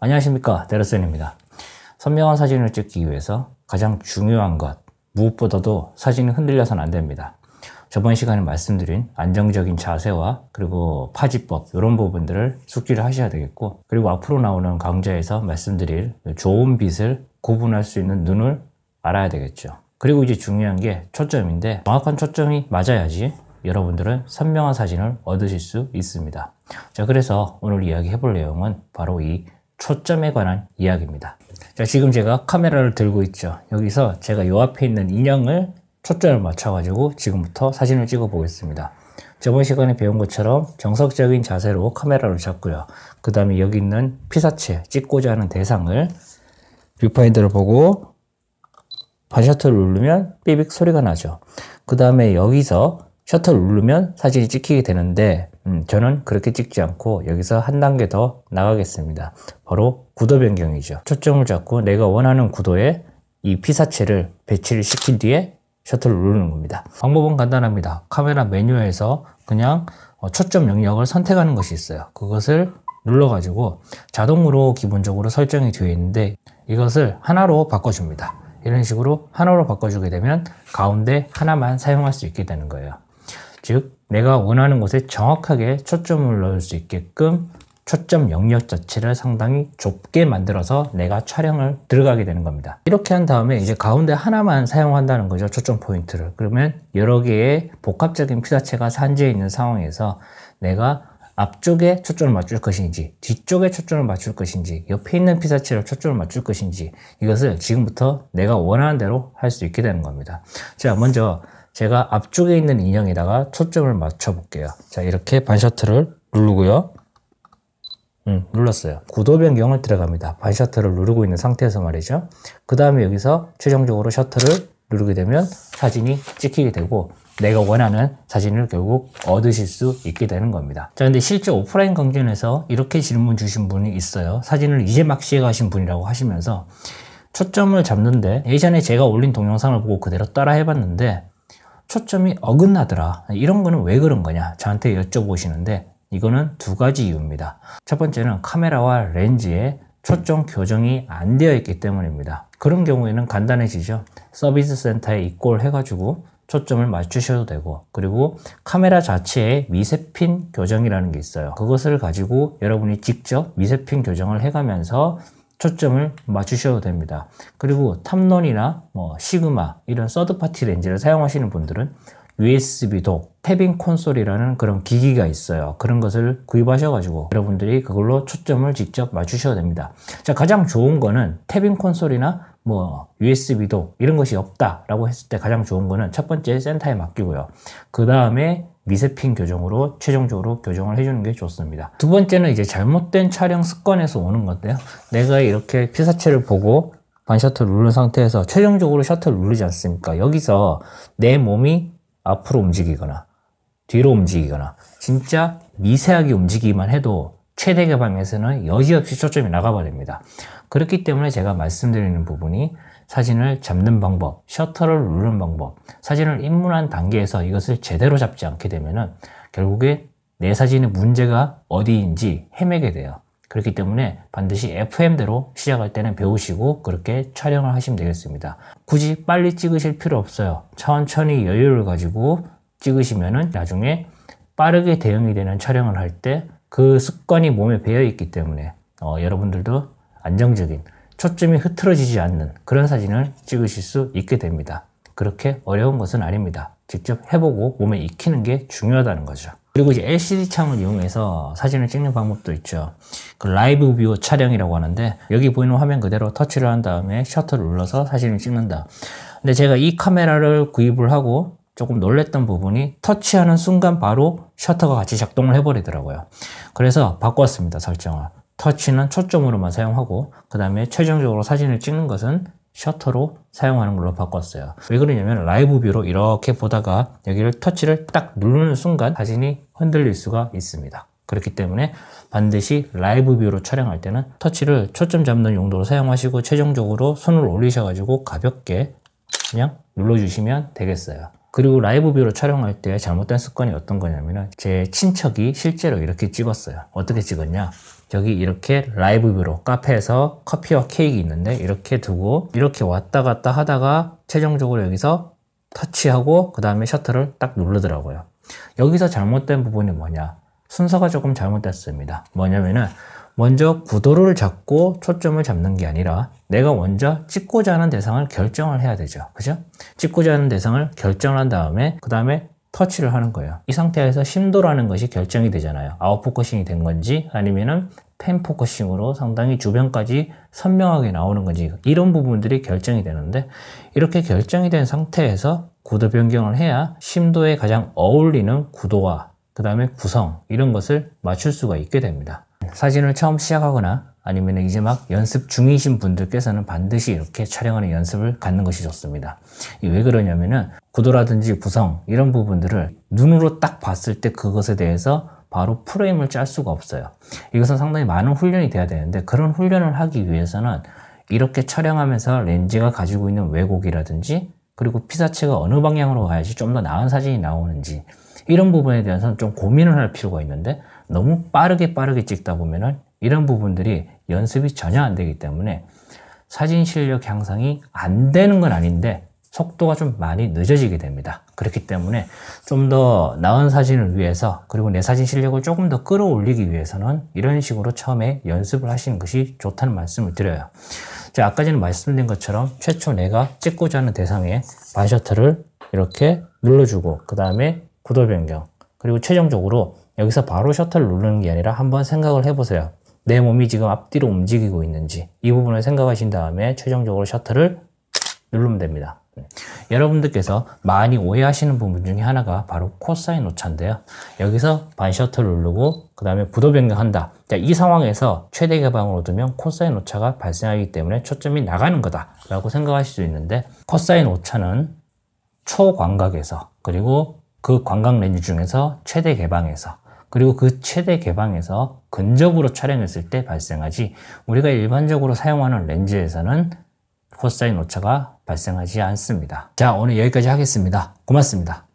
안녕하십니까 데르센입니다 선명한 사진을 찍기 위해서 가장 중요한 것 무엇보다도 사진이 흔들려선 안 됩니다 저번 시간에 말씀드린 안정적인 자세와 그리고 파지법 이런 부분들을 숙지를 하셔야 되겠고 그리고 앞으로 나오는 강좌에서 말씀드릴 좋은 빛을 구분할 수 있는 눈을 알아야 되겠죠 그리고 이제 중요한 게 초점인데 정확한 초점이 맞아야지 여러분들은 선명한 사진을 얻으실 수 있습니다 자 그래서 오늘 이야기 해볼 내용은 바로 이 초점에 관한 이야기입니다. 자, 지금 제가 카메라를 들고 있죠. 여기서 제가 요 앞에 있는 인형을 초점을 맞춰가지고 지금부터 사진을 찍어 보겠습니다. 저번 시간에 배운 것처럼 정석적인 자세로 카메라를 잡고요. 그 다음에 여기 있는 피사체, 찍고자 하는 대상을 뷰파인더를 보고 반셔터를 누르면 삐빅 소리가 나죠. 그 다음에 여기서 셔터를 누르면 사진이 찍히게 되는데 음, 저는 그렇게 찍지 않고 여기서 한 단계 더 나가겠습니다. 바로 구도 변경이죠. 초점을 잡고 내가 원하는 구도에 이 피사체를 배치를 시킨 뒤에 셔터를 누르는 겁니다. 방법은 간단합니다. 카메라 메뉴에서 그냥 어, 초점 영역을 선택하는 것이 있어요. 그것을 눌러가지고 자동으로 기본적으로 설정이 되어 있는데 이것을 하나로 바꿔줍니다. 이런 식으로 하나로 바꿔주게 되면 가운데 하나만 사용할 수 있게 되는 거예요. 즉 내가 원하는 곳에 정확하게 초점을 넣을 수 있게끔 초점 영역 자체를 상당히 좁게 만들어서 내가 촬영을 들어가게 되는 겁니다 이렇게 한 다음에 이제 가운데 하나만 사용한다는 거죠 초점 포인트를 그러면 여러 개의 복합적인 피사체가 산지에 있는 상황에서 내가 앞쪽에 초점을 맞출 것인지 뒤쪽에 초점을 맞출 것인지 옆에 있는 피사체를 초점을 맞출 것인지 이것을 지금부터 내가 원하는 대로 할 수 있게 되는 겁니다 자 먼저 제가 앞쪽에 있는 인형에다가 초점을 맞춰 볼게요 자 이렇게 반셔트를 누르고요 음, 눌렀어요 구도 변경을 들어갑니다 반셔터를 누르고 있는 상태에서 말이죠 그 다음에 여기서 최종적으로 셔터를 누르게 되면 사진이 찍히게 되고 내가 원하는 사진을 결국 얻으실 수 있게 되는 겁니다 자 근데 실제 오프라인 강연에서 이렇게 질문 주신 분이 있어요 사진을 이제 막 시행하신 분이라고 하시면서 초점을 잡는데 예전에 제가 올린 동영상을 보고 그대로 따라 해봤는데 초점이 어긋나더라. 이런 거는 왜 그런 거냐? 저한테 여쭤보시는데 이거는 두 가지 이유입니다. 첫 번째는 카메라와 렌즈의 초점 교정이 안 되어 있기 때문입니다. 그런 경우에는 간단해지죠. 서비스 센터에 입고를 해가지고 초점을 맞추셔도 되고 그리고 카메라 자체에 미세핀 교정이라는 게 있어요. 그것을 가지고 여러분이 직접 미세핀 교정을 해가면서 초점을 맞추셔도 됩니다. 그리고 탐론이나 뭐 시그마 이런 서드파티 렌즈를 사용하시는 분들은 USB 독 태빙 콘솔이라는 그런 기기가 있어요. 그런 것을 구입하셔가지고 여러분들이 그걸로 초점을 직접 맞추셔야 됩니다. 자, 가장 좋은 거는 태빙 콘솔이나 뭐 USB도 이런 것이 없다라고 했을 때 가장 좋은 거는 첫 번째 센터에 맡기고요. 그 다음에 미세핀 교정으로 최종적으로 교정을 해주는 게 좋습니다. 두 번째는 이제 잘못된 촬영 습관에서 오는 건데요. 내가 이렇게 피사체를 보고 반셔터 를 누른 상태에서 최종적으로 셔터를 누르지 않습니까? 여기서 내 몸이 앞으로 움직이거나 뒤로 움직이거나 진짜 미세하게 움직이기만 해도 최대 개방에서는 여지없이 초점이 나가버립니다. 그렇기 때문에 제가 말씀드리는 부분이 사진을 잡는 방법, 셔터를 누르는 방법, 사진을 입문한 단계에서 이것을 제대로 잡지 않게 되면은 결국에 내 사진의 문제가 어디인지 헤매게 돼요. 그렇기 때문에 반드시 FM대로 시작할 때는 배우시고 그렇게 촬영을 하시면 되겠습니다. 굳이 빨리 찍으실 필요 없어요. 천천히 여유를 가지고 찍으시면은 나중에 빠르게 대응이 되는 촬영을 할 때 그 습관이 몸에 배어 있기 때문에 어, 여러분들도 안정적인 초점이 흐트러지지 않는 그런 사진을 찍으실 수 있게 됩니다. 그렇게 어려운 것은 아닙니다. 직접 해보고 몸에 익히는 게 중요하다는 거죠. 그리고 이제 LCD 창을 이용해서 사진을 찍는 방법도 있죠. 그 라이브 뷰 촬영이라고 하는데 여기 보이는 화면 그대로 터치를 한 다음에 셔터를 눌러서 사진을 찍는다. 근데 제가 이 카메라를 구입을 하고 조금 놀랬던 부분이 터치하는 순간 바로 셔터가 같이 작동을 해버리더라고요. 그래서 바꿨습니다, 설정을. 터치는 초점으로만 사용하고 그 다음에 최종적으로 사진을 찍는 것은 셔터로 사용하는 걸로 바꿨어요 왜 그러냐면 라이브 뷰로 이렇게 보다가 여기를 터치를 딱 누르는 순간 사진이 흔들릴 수가 있습니다 그렇기 때문에 반드시 라이브 뷰로 촬영할 때는 터치를 초점 잡는 용도로 사용하시고 최종적으로 손을 올리셔가지고 가볍게 그냥 눌러주시면 되겠어요 그리고 라이브 뷰로 촬영할 때 잘못된 습관이 어떤 거냐면 제 친척이 실제로 이렇게 찍었어요 어떻게 찍었냐 여기 이렇게 라이브 뷰로 카페에서 커피와 케이크 있는데 이렇게 두고 이렇게 왔다 갔다 하다가 최종적으로 여기서 터치하고 그 다음에 셔터를 딱 누르더라고요 여기서 잘못된 부분이 뭐냐 순서가 조금 잘못됐습니다 뭐냐면은 먼저 구도를 잡고 초점을 잡는 게 아니라 내가 먼저 찍고자 하는 대상을 결정을 해야 되죠 그죠? 찍고자 하는 대상을 결정한 다음에 그 다음에 터치를 하는 거예요. 이 상태에서 심도라는 것이 결정이 되잖아요. 아웃포커싱이 된 건지 아니면은 펜 포커싱으로 상당히 주변까지 선명하게 나오는 건지 이런 부분들이 결정이 되는데 이렇게 결정이 된 상태에서 구도 변경을 해야 심도에 가장 어울리는 구도와 그 다음에 구성 이런 것을 맞출 수가 있게 됩니다. 사진을 처음 시작하거나 아니면 이제 막 연습 중이신 분들께서는 반드시 이렇게 촬영하는 연습을 갖는 것이 좋습니다. 왜 그러냐면은 구도라든지 구성 이런 부분들을 눈으로 딱 봤을 때 그것에 대해서 바로 프레임을 짤 수가 없어요. 이것은 상당히 많은 훈련이 돼야 되는데 그런 훈련을 하기 위해서는 이렇게 촬영하면서 렌즈가 가지고 있는 왜곡이라든지 그리고 피사체가 어느 방향으로 가야지 좀 더 나은 사진이 나오는지 이런 부분에 대해서는 좀 고민을 할 필요가 있는데 너무 빠르게 빠르게 찍다 보면은 이런 부분들이 연습이 전혀 안 되기 때문에 사진 실력 향상이 안 되는 건 아닌데 속도가 좀 많이 늦어지게 됩니다. 그렇기 때문에 좀 더 나은 사진을 위해서 그리고 내 사진 실력을 조금 더 끌어올리기 위해서는 이런 식으로 처음에 연습을 하시는 것이 좋다는 말씀을 드려요. 자, 아까 전에 말씀드린 것처럼 최초 내가 찍고자 하는 대상에 반셔터를 이렇게 눌러주고 그 다음에 구도 변경 그리고 최종적으로 여기서 바로 셔터를 누르는 게 아니라 한번 생각을 해보세요. 내 몸이 지금 앞뒤로 움직이고 있는지 이 부분을 생각하신 다음에 최종적으로 셔터를 누르면 됩니다. 네. 여러분들께서 많이 오해하시는 부분 중에 하나가 바로 코사인 오차인데요. 여기서 반 셔터를 누르고 그 다음에 부도 변경한다. 자, 이 상황에서 최대 개방으로 두면 코사인 오차가 발생하기 때문에 초점이 나가는 거다 라고 생각하실 수 있는데 코사인 오차는 초광각에서 그리고 그 광각 렌즈 중에서 최대 개방에서 그리고 그 최대 개방에서 근접으로 촬영했을 때 발생하지 우리가 일반적으로 사용하는 렌즈에서는 코사인 오차가 발생하지 않습니다. 자 오늘 여기까지 하겠습니다. 고맙습니다.